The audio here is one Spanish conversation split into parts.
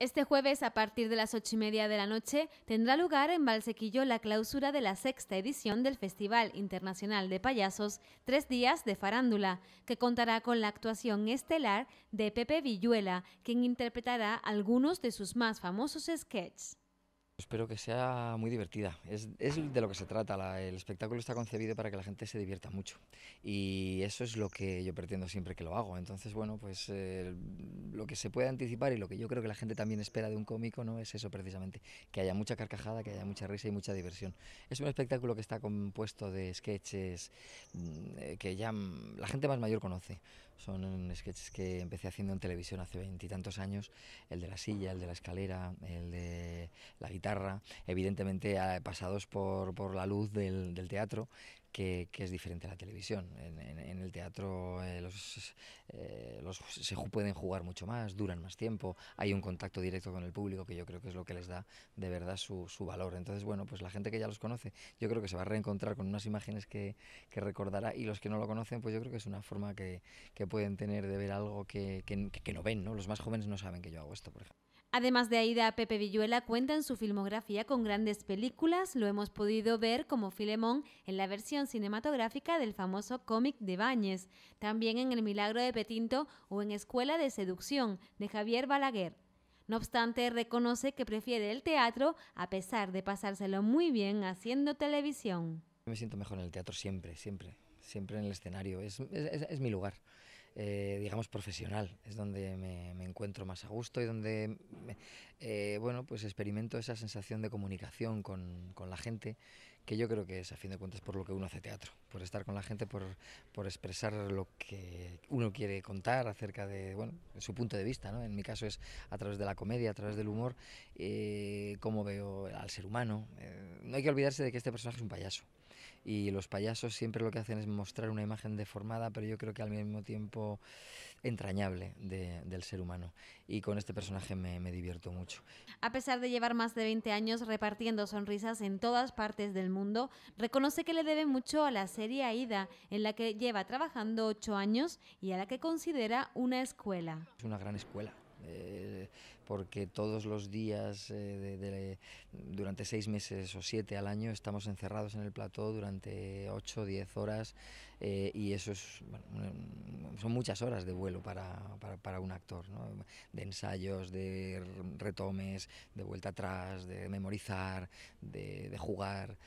Este jueves, a partir de las ocho y media de la noche, tendrá lugar en Valsequillo la clausura de la sexta edición del Festival Internacional de Payasos Tres Días de Farándula, que contará con la actuación estelar de Pepe Villuela, quien interpretará algunos de sus más famosos sketches. Espero que sea muy divertida. Es, de lo que se trata. el espectáculo está concebido para que la gente se divierta mucho. Y eso es lo que yo pretendo siempre que lo hago. Entonces, bueno, pues eh, lo que se puede anticipar y lo que yo creo que la gente también espera de un cómico no es eso precisamente. Que haya mucha carcajada, que haya mucha risa y mucha diversión. Es un espectáculo que está compuesto de sketches mm, eh, que ya la gente más mayor conoce. Son mm, sketches que empecé haciendo en televisión hace veintitantos años, el de la silla, el de la escalera, el de la guitarra, evidentemente ah, pasados por, la luz del teatro que, es diferente a la televisión. En, el teatro eh, los, eh, los, se pueden jugar mucho más, duran más tiempo, hay un contacto directo con el público que yo creo que es lo que les da de verdad su, valor. Entonces, bueno, pues la gente que ya los conoce, yo creo que se va a reencontrar con unas imágenes que, recordará y los que no lo conocen, pues yo creo que es una forma que, pueden tener de ver algo que, que no ven, ¿no? Los más jóvenes no saben que yo hago esto, por ejemplo. Además de Aida, Pepe Villuela cuenta en su filmografía con grandes películas, lo hemos podido ver como Filemón en la versión cinematográfica del famoso cómic de Báñez, también en El Milagro de Petinto o en Escuela de Seducción de Javier Balaguer. No obstante, reconoce que prefiere el teatro a pesar de pasárselo muy bien haciendo televisión. Me siento mejor en el teatro siempre, siempre, siempre en el escenario, es mi lugar. Eh, digamos, profesional. Es donde me, encuentro más a gusto y donde, eh, bueno, pues experimento esa sensación de comunicación con, con la gente que yo creo que es a fin de cuentas por lo que uno hace teatro, por estar con la gente, por, por expresar lo que uno quiere contar acerca de bueno, su punto de vista. ¿no? En mi caso es a través de la comedia, a través del humor, eh, cómo veo al ser humano. Eh, no hay que olvidarse de que este personaje es un payaso y los payasos siempre lo que hacen es mostrar una imagen deformada, pero yo creo que al mismo tiempo entrañable del ser humano. Y con este personaje me, me divierto mucho. A pesar de llevar más de 20 años repartiendo sonrisas en todas partes del mundo, mundo, reconoce que le debe mucho a la serie Aida, en la que lleva trabajando ocho años y a la que considera una escuela. Es una gran escuela. Eh, porque todos los días eh, durante seis meses o siete al año estamos encerrados en el plató durante ocho o diez horas eh, y eso es, son muchas horas de vuelo para, un actor, de ensayos, de retomes, de vuelta atrás, de memorizar, de jugar.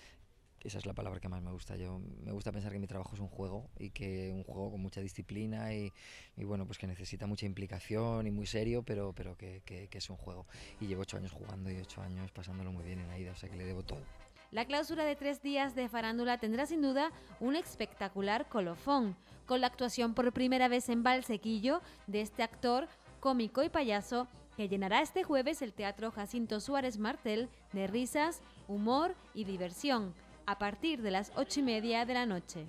Esa es la palabra que más me gusta. me gusta pensar que mi trabajo es un juego y que un juego con mucha disciplina y, bueno, pues que necesita mucha implicación y muy serio, pero, que, es un juego. Y llevo ocho años jugando y ocho años pasándolo muy bien en Aida, o sea que le debo todo. La clausura de tres días de farándula tendrá sin duda un espectacular colofón, con la actuación por primera vez en Valsequillo de este actor, cómico y payaso que llenará este jueves el Teatro Jacinto Suárez Martel de risas, humor y diversión a partir de las ocho y media de la noche.